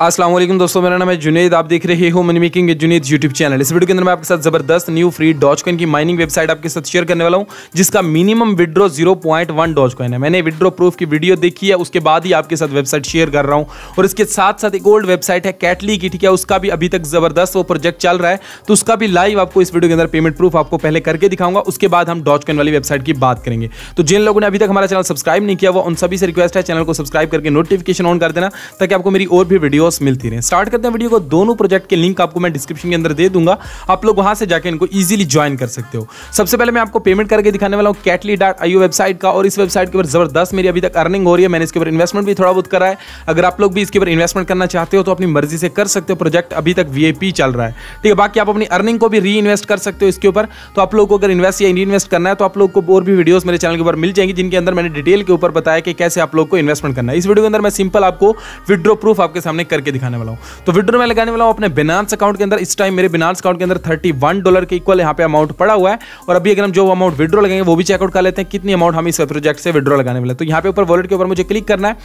असलम दोस्तों मेरा नाम है जुनेद आप देख रहे हो money making Junaid YouTube channel इस वीडियो के अंदर मैं आपके साथ जबरदस्त न्यू फ्री डॉज कॉइन की माइनिंग वेबसाइट आपके साथ शेयर करने वाला हूं जिसका मिनिमम विड्रो 0.1 डॉज कॉइन है मैंने विड्रो प्रूफ की वीडियो देखी है उसके बाद ही आपके साथ वेबसाइट शेयर कर रहा हूँ और इसके साथ साथ एक ओल्ड वेबसाइट है कैटली की ठीक है उसका भी अभी तक जबरदस्त वो प्रोजेक्ट चल रहा है तो उसका भी लाइव आपको इस वीडियो के अंदर पेमेंट प्रूफ आपको पहले करके दिखाऊंगा उसके बाद हम डॉज कॉइन वाली वेबसाइट की बात करेंगे तो जिन लोगों ने अभी तक हमारा चैनल सब्सक्राइब नहीं किया वो उन सभी से रिक्वेस्ट है चैनल को सब्सक्राइब करके नोटिफिकेशन ऑन कर देना ताकि आपको मेरी और भी वीडियो वीडियोस मिलती रहे स्टार्ट करते हैं वीडियो को दोनों प्रोजेक्ट के लिंक आपको मैं डिस्क्रिप्शन के अंदर दे दूंगा आप लोग वहां से जाकर इनको इजीली ज्वाइन कर सकते हो सबसे पहले मैं आपको पेमेंट करके दिखाने वाला हूँ कैटली डॉट आई वेबसाइट का और इस वेबसाइट के ऊपर जबरदस्त मेरी अभी तक अर्निंग हो रही है मैंने इसके ऊपर इन्वेस्टमेंट भी थोड़ा बहुत करा है अगर आप लोग भी इसके ऊपर इन्वेस्टमेंट करना चाहते हो तो अपनी मर्जी से कर सकते हो प्रोजेक्ट अभी तक वी चल रहा है ठीक है बाकी आप अपनी अर्निंग को भी री इन्वेस्ट कर सकते हो इसके ऊपर तो आप लोग को अगर इन्वेस्ट या इन्वेस्ट करना है तो आप लोग को और भी वीडियोस मेरे चैनल के ऊपर मिल जाएंगी जिनके अंदर मैंने डिटेल के ऊपर बताया कि कैसे आप लोग को इन्वेस्टमेंट करना है इस वीडियो के अंदर मैं सिंपल आपको विड्रो प्रूफ आपके सामने कर करके दिखाने वाला हूँ तो विड्रो मैं लगाने वाला हूँ अपने बिनास अकाउंट के अंदर इस टाइम मेरे बिनास अकाउंट के अंदर थर्टी वन डॉलर के इक्वल यहाँ पे अमाउंट पड़ा हुआ है और अभी अगर हम जो अमाउंट विड्रो लगेंगे वो भी चेकआउट कर लेते हैं कितनी अमाउंट हम इस प्रोजेक्ट से विड्रो लगाने वाले तो यहाँ पे ऊपर वॉलेट के ऊपर मुझे क्लिक करना है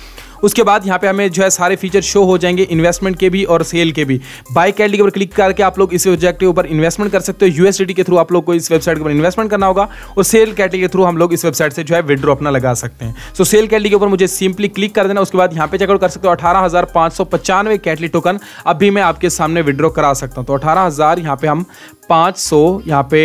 उसके बाद यहाँ पे हमें जो है सारे फीचर शो हो जाएंगे इन्वेस्टमेंट के भी और सेल के भी बाई कैटेगरी के ऊपर क्लिक करके आप लोग इस ऑब्जेक्ट के ऊपर इन्वेस्टमेंट कर सकते हो यूएसडी के थ्रू आप लोग को इस वेबसाइट के ऊपर इन्वेस्टमेंट करना होगा और सेल कैटली के थ्रू हम लोग इस वेबसाइट से जो है विड्रो अपना लगा सकते हैं सो सेल कैटली के ऊपर मुझे सिंपली क्लिक कर देना उसके बाद यहाँ पे चेकआउट कर सकते हो अठारह हजार पांच सौ पचानवे कैटली टोकन अभी मैं आपके सामने विड्रो करा सकता हूँ तो अठारह हज़ार यहाँ पे हम पांच सौ यहाँ पे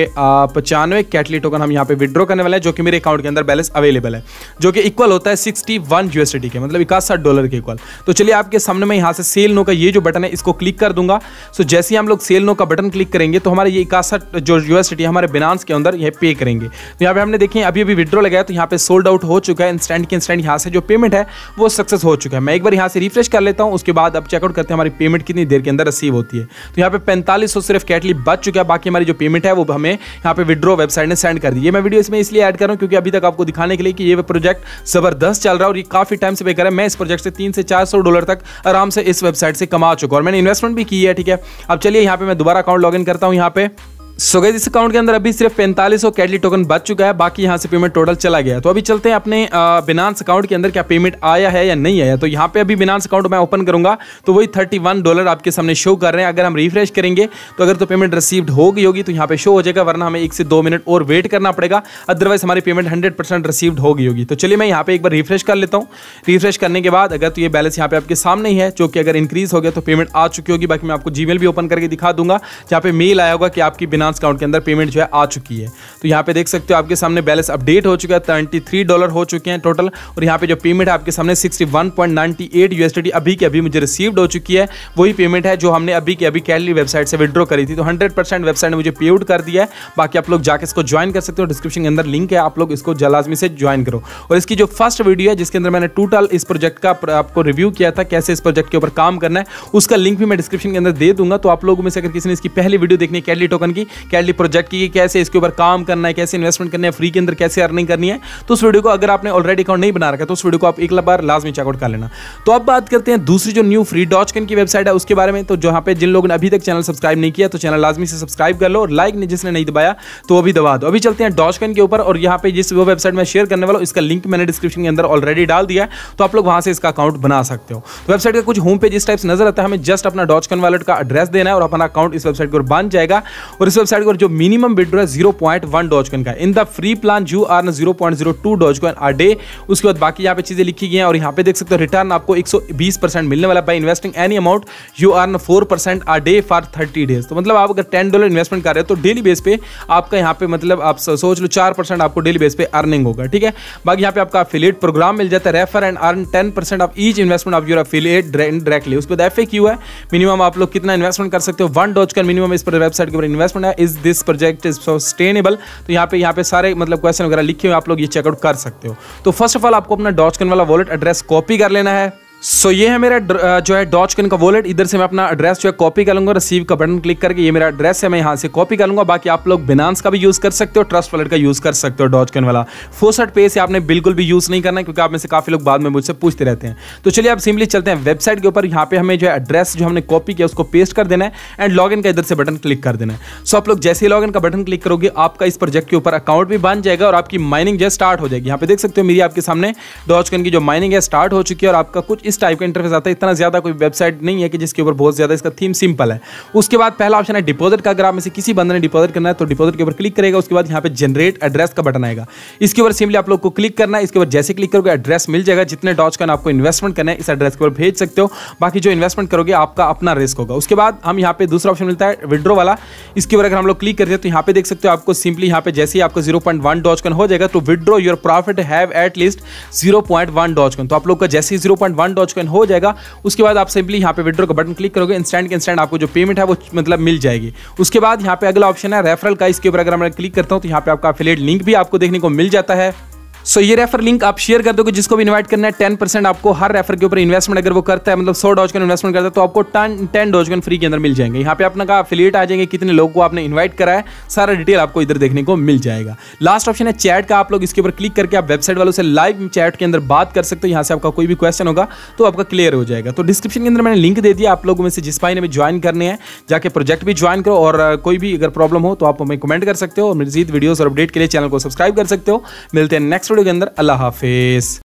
पचानवे कैटली टोकन हम यहाँ पे विड्रॉ करने वाले हैं जो कि मेरे अकाउंट के अंदर बैलेंस अवेलेबल है जो कि इक्वल होता है सिक्सटी वन यूएसडी के मतलब इक्यासी सात डॉलर के इक्वल तो चलिए आपके सामने में यहाँ से सेल नो का ये जो बटन है इसको क्लिक कर दूंगा सो जैसे ही हम लोग सेल नो का बटन क्लिक करेंगे तो हमारे ये इकसठ जो यूएसडी हमारे बिनास के अंदर ये पे करेंगे तो यहाँ पे हमने देखें अभी अभी विड्रॉ लगाया तो यहाँ पे सोल्ड आउट हो चुका है इंस्टेंट के इंस्टेंट यहाँ से जो पेमेंट है वो सक्सेस हो चुका है मैं एक बार यहाँ से रिफ्रेश कर लेता हूँ उसके बाद अब चेकआउट करते हैं हमारी पेमेंट कितनी देर के अंदर रिसीव होती है तो यहाँ पे पैंतालीस सिर्फ कैटली बच चुका है बाकी हमारी जो पेमेंट है वो हमें यहाँ पे विड्रॉ वेबसाइट ने सेंड कर दी है मैं वीडियो इसमें इसलिए ऐड कर रहा हूँ क्योंकि अभी तक आपको दिखाने के लिए कि ये प्रोजेक्ट जबरदस्त चल रहा है और ये काफी टाइम से बेकर है मैं इस प्रोजेक्ट से तीन से चार सौ डॉलर तक आराम से इस वेबसाइट से कमा चुका और मैंने इन्वेस्टमेंट भी की है ठीक है अब चलिए यहाँ पे मैं दोबारा अकाउंट लॉग करता हूँ यहाँ पे सो गए इस अकाउंट के अंदर अभी सिर्फ पैंतालीस सौ कैडली टोकन बच चुका है बाकी यहाँ से पेमेंट टोटल चला गया तो अभी चलते हैं अपने बिनांस अकाउंट के अंदर क्या पेमेंट आया है या नहीं आया तो यहाँ पे अभी बिनांस अकाउंट मैं ओपन करूंगा तो वही थर्टी वन डॉलर आपके सामने शो कर रहे हैं अगर हम रिफ्रेश करेंगे तो अगर तो पेमेंट रिसीव्ड हो गई होगी तो यहाँ पे शो हो जाएगा वरना हमें एक से दो मिनट और वेट करना पड़ेगा अदरवाइज हमारी पेमेंट हंड्रेड परसेंट रिसीव्ड हो गई होगी तो चलिए मैं यहाँ पे एक बार रिफ्रेश कर लेता हूँ रिफ्रेश करने के बाद अगर तो ये बैलेंस यहाँ पे आपके सामने ही है जो कि अगर इंक्रीज हो गया तो पेमेंट आ चुकी होगी बाकी मैं आपको जी भी ओपन करके दिखा दूंगा जहाँ पे मेल आया होगा कि आपकी बिना बाइनांस अकाउंट के अंदर पेमेंट जो है आ चुकी है तो यहाँ पे देख सकते हो आपके सामने बैलेंस अपडेट हो चुका है थर्टी थ्री डॉलर हो चुके हैं टोटल और यहाँ पे जो पेमेंट आपके सामने sixty one point ninety eight USD अभी के अभी मुझे रिसीव्ड हो चुकी है वही पेमेंट है जो हमने अभी के अभी कैली वेबसाइट से विद्रॉ करी थी तो हंड्रेड परसेंट वेबसाइट ने मुझे पे आउट कर दिया है बाकी आप लोग जाकर इसको ज्वाइन कर सकते हो डिस्क्रिप्शन के अंदर लिंक है आप लोग इसको जलाजमी से ज्वाइन करो और इसकी जो फर्स्ट वीडियो है जिसके अंदर मैंने टोटल इस प्रोजेक्ट का आपको रिव्यू किया था कैसे इस प्रोजेक्ट के ऊपर काम करना है उसका लिंक भी मैं डिस्क्रिप्शन के अंदर दे दूंगा तो आप लोगों में से अगर किसी ने इसकी पहली वीडियो देखनी है कैली टोकन की कैडली प्रोजेक्ट की कैसे इसके ऊपर काम करना है कैसे इन्वेस्टमेंट करना है फ्री के अंदर कैसे अर्निंग करनी है तो उस वीडियो को अगर आपने ऑलरेडी अकाउंट नहीं बना रखा तो उस वीडियो को आप एक बार लाजमी चेकआउट कर लेना तो अब बात करते हैं दूसरी जो न्यू फ्री डॉच की वेबसाइट है उसके बारे में तो जहाँ पे जिन लोगों ने अभी तक चैनल सब्सक्राइब नहीं किया तो चैनल लाजमी से सब्सक्राइब कर लो और लाइक ने जिसने नहीं दबाया तो अभी दबा दो अभी चलते हैं डॉच के ऊपर और यहाँ पे जिस वो वेबसाइट में शेयर करने वाला इसका लिंक मैंने डिस्क्रिप्शन के अंदर ऑलरेडी डाल दिया है तो आप लोग वहाँ से इसका अकाउंट बना सकते हो तो वेबसाइट का कुछ होम पेज इस टाइप से नजर आता है हमें जस्ट अपना डॉच वॉलेट का एड्रेस देना है और अपना अकाउंट इस वेबसाइट पर बन जाएगा और इस वेबसाइट को जो मिनिमम विड्रॉ है zero point one doge coin का in the free plan you are zero point zero two doge coin a day उसके बाद बाकी यहाँ पे चीजें लिखी गई हैं और यहाँ पे देख सकते हो रिटर्न आपको एक सौ बीस परसेंट मिलने वाला by investing any amount you are four percent a day for thirty days तो मतलब आप अगर टेन डॉलर इन्वेस्टमेंट कर रहे हो तो डेली बेस पे आपका यहाँ पे मतलब आप सोच लो चार परसेंट आपको डेली बेस पे अर्निंग होगा ठीक है बाकी यहाँ पे आपका अफिलेट प्रोग्राम मिल जाता है refer and earn ten percent of each investment of your affiliate directly उसके बाद एफ है मिनिमम आप लोग कितना इन्वेस्टमेंट कर सकते हो वन डॉज का मिनिमम इस पर वेबसाइट के ऊपर इन्वेस्टमेंट है is this project is sustainable तो यहाँ पे यहाँ पे सारे मतलब क्वेश्चन वगैरह लिखे हुए आप लोग ये चेकआउट कर सकते हो तो फर्स्ट ऑफ ऑल आपको अपना डॉच वाला वॉलेट एड्रेस कॉपी कर लेना है सो so, ये है मेरा जो है डॉच कॉइन का वॉलेट इधर से मैं अपना एड्रेस जो है कॉपी कर लूँगा रिसीव का बटन क्लिक करके ये मेरा एड्रेस है मैं यहाँ से कॉपी कर लूँगा बाकी आप लोग बिनांस का भी यूज़ कर सकते हो ट्रस्ट वॉलेट का यूज़ कर सकते हो डॉच कॉइन वाला फोसट पे से आपने बिल्कुल भी यूज़ नहीं करना क्योंकि आप में से काफ़ी लोग बाद में मुझसे पूछते रहते हैं तो चलिए आप सिंपली चलते हैं वेबसाइट के ऊपर यहाँ पे हमें जो है एड्रेस जो हमने कॉपी किया उसको पेस्ट कर देना है एंड लॉग का इधर से बटन क्लिक कर देना है सो आप लोग जैसे ही लॉग का बटन क्लिक करोगे आपका इस प्रोजेक्ट के ऊपर अकाउंट भी बन जाएगा और आपकी माइनिंग जो है स्टार्ट हो जाएगी यहाँ पे देख सकते हो मेरी आपके सामने डॉच कॉइन की जो माइनिंग है स्टार्ट हो चुकी है और आपका कुछ इस टाइप का इंटरफेस आता है इतना ज़्यादा कोई वेबसाइट नहीं है कि जिसके ऊपर बहुत ज़्यादा इसका थीम सिंपल है उसके बाद पहला ऑप्शन है डिपोजिट का अगर आप में से किसी बंदे ने डिपोजिट करना है तो डिपोजिट के ऊपर क्लिक करेगा उसके बाद यहाँ पे जनरेट एड्रेस का बटन आएगा इसके ऊपर सिंपली आप लोग को क्लिक करना है इसके ऊपर जैसे क्लिक करोगे एड्रेस मिल जाएगा जितने डॉच कॉइन आपको इन्वेस्टमेंट करना है इस एड्रेस के ऊपर भेज सकते हो बाकी जो इन्वेस्टमेंट करोगे आपका अपना रिस्क होगा उसके बाद हम यहाँ पे दूसरा ऑप्शन मिलता है विड्रो वाला इसके ऊपर अगर हम लोग क्लिक करते हैं तो यहाँ पे देख सकते हो आपको सिंपली यहाँ पे जैसे ही आपको zero point one doge coin हो जाएगा तो withdraw your profit have at least zero point one doge coin तो आप लोग का जैसे ही zero point one doge coin हो जाएगा उसके बाद आप सिंपली यहाँ पे विड्रो का बटन क्लिक करोगे इंस्टेंट के इंस्टेंट आपको जो पेमेंट है वो मतलब मिल जाएगी उसके बाद यहाँ पे अगला ऑप्शन है रेफरल का इसके ऊपर अगर मैं क्लिक करता हूँ तो यहाँ पे आपका अफिलेट लिंक भी आपको देखने को मिल जाता है सो so, ये रेफर लिंक आप शेयर कर दोगे जिसको भी इनवाइट करना है टेन परसेंट आपको हर रेफर के ऊपर इन्वेस्टमेंट अगर वो करता है मतलब सौ डॉजकन इन्वेस्टमेंट करता है तो आपको टन टेन डॉजकन फ्री के अंदर मिल जाएंगे यहाँ पे अपना का फिलेट आ जाएंगे कितने लोगों को आपने इन्वाइट करा है सारा डिटेल आपको इधर देखने को मिल जाएगा लास्ट ऑप्शन है चैट का आप लोग इसके ऊपर क्लिक करके आप वेबसाइट वालों से लाइव चैट के अंदर बात कर सकते हो यहाँ से आपका कोई भी क्वेश्चन होगा तो आपका क्लियर हो जाएगा तो डिस्क्रिप्शन के अंदर मैंने लिंक दे दिया आप लोगों में से जिस भाई ने भी ज्वाइन करने हैं जाके प्रोजेक्ट भी ज्वाइन करो और कोई भी अगर प्रॉब्लम हो तो आप हमें कमेंट कर सकते हो और मजीद वीडियोज़ और अपडेट के लिए चैनल को सब्सक्राइब कर सकते हो मिलते हैं नेक्स्ट नेक्स्ट वीडियो के अंदर अल्लाह हाफिज़